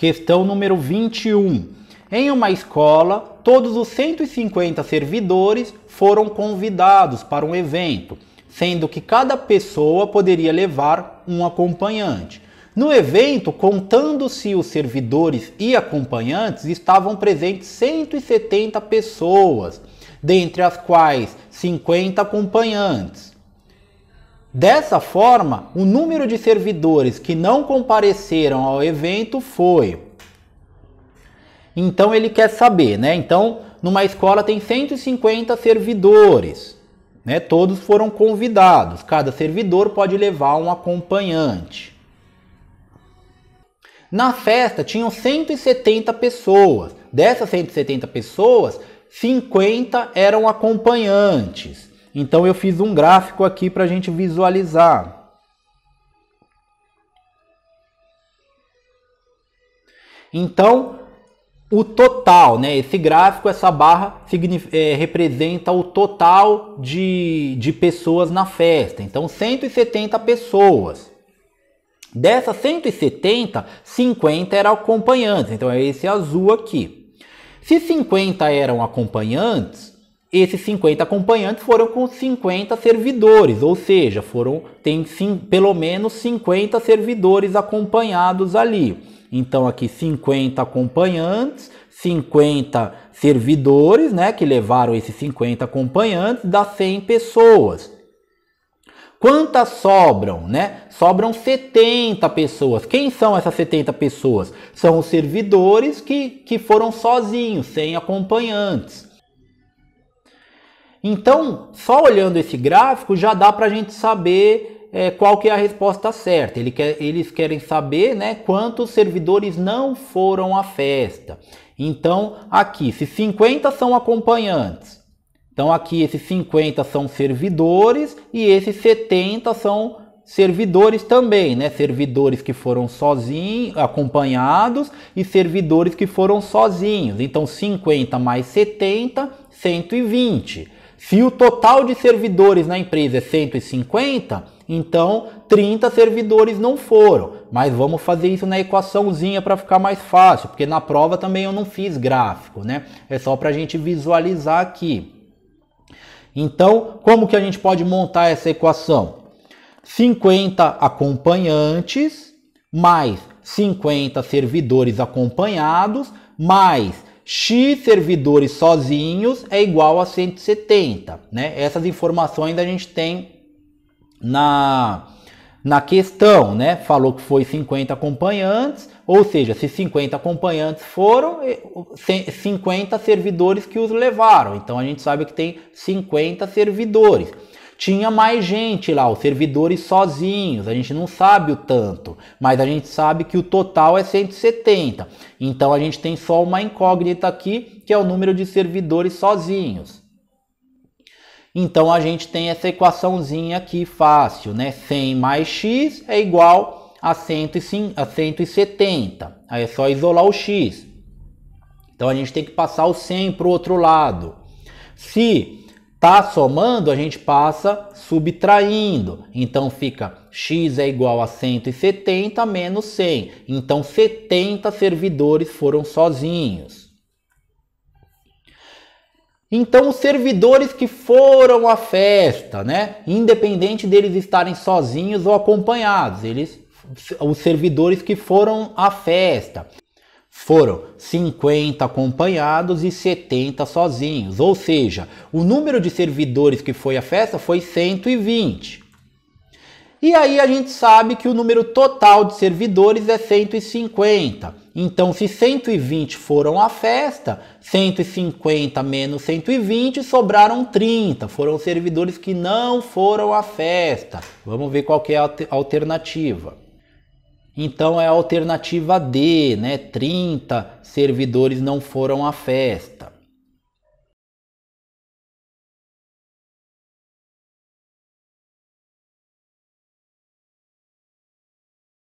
Questão número 21. Em uma escola, todos os 150 servidores foram convidados para um evento, sendo que cada pessoa poderia levar um acompanhante. No evento, contando-se os servidores e acompanhantes, estavam presentes 170 pessoas, dentre as quais 50 acompanhantes. Dessa forma, o número de servidores que não compareceram ao evento foi. Então ele quer saber, né? Então, numa escola tem 150 servidores, né? Todos foram convidados. Cada servidor pode levar um acompanhante. Na festa tinham 170 pessoas. Dessas 170 pessoas, 50 eram acompanhantes. Então eu fiz um gráfico aqui para a gente visualizar. Então, o total, né? Esse gráfico, essa barra é, representa o total de, de pessoas na festa. Então, 170 pessoas. Dessas 170, 50 eram acompanhantes. Então, é esse azul aqui. Se 50 eram acompanhantes, esses 50 acompanhantes foram com 50 servidores, ou seja, foram tem sim, pelo menos 50 servidores acompanhados ali. Então aqui 50 acompanhantes, 50 servidores, né, que levaram esses 50 acompanhantes, dá 100 pessoas. Quantas sobram, né? Sobram 70 pessoas. Quem são essas 70 pessoas? São os servidores que, que foram sozinhos, sem acompanhantes. Então, só olhando esse gráfico já dá para a gente saber é, qual que é a resposta certa. Ele quer, eles querem saber né, quantos servidores não foram à festa. Então, aqui, se 50 são acompanhantes, então aqui esses 50 são servidores e esses 70 são servidores também, né? Servidores que foram sozinhos, acompanhados e servidores que foram sozinhos. Então 50 mais 70, 120. Se o total de servidores na empresa é 150, então 30 servidores não foram. Mas vamos fazer isso na equaçãozinha para ficar mais fácil, porque na prova também eu não fiz gráfico, né? É só para a gente visualizar aqui. Então, como que a gente pode montar essa equação? 50 acompanhantes mais 50 servidores acompanhados mais X servidores sozinhos é igual a 170, né? Essas informações a gente tem na, na questão, né? Falou que foi 50 acompanhantes, ou seja, se 50 acompanhantes foram, 50 servidores que os levaram. Então a gente sabe que tem 50 servidores. Tinha mais gente lá, os servidores sozinhos, a gente não sabe o tanto, mas a gente sabe que o total é 170. Então a gente tem só uma incógnita aqui, que é o número de servidores sozinhos. Então a gente tem essa equaçãozinha aqui fácil, né? 100 mais x é igual a, a 170. Aí é só isolar o x. Então a gente tem que passar o 100 para o outro lado. Se Tá somando, a gente passa subtraindo. Então fica x é igual a 170 menos 100. Então 70 servidores foram sozinhos. Então, os servidores que foram à festa, né? Independente deles estarem sozinhos ou acompanhados, eles os servidores que foram à festa. Foram 50 acompanhados e 70 sozinhos, ou seja, o número de servidores que foi à festa foi 120. E aí a gente sabe que o número total de servidores é 150. Então, se 120 foram à festa, 150 menos 120 sobraram 30. Foram servidores que não foram à festa. Vamos ver qual é a alternativa. Então é a alternativa D, né? 30 servidores não foram à festa.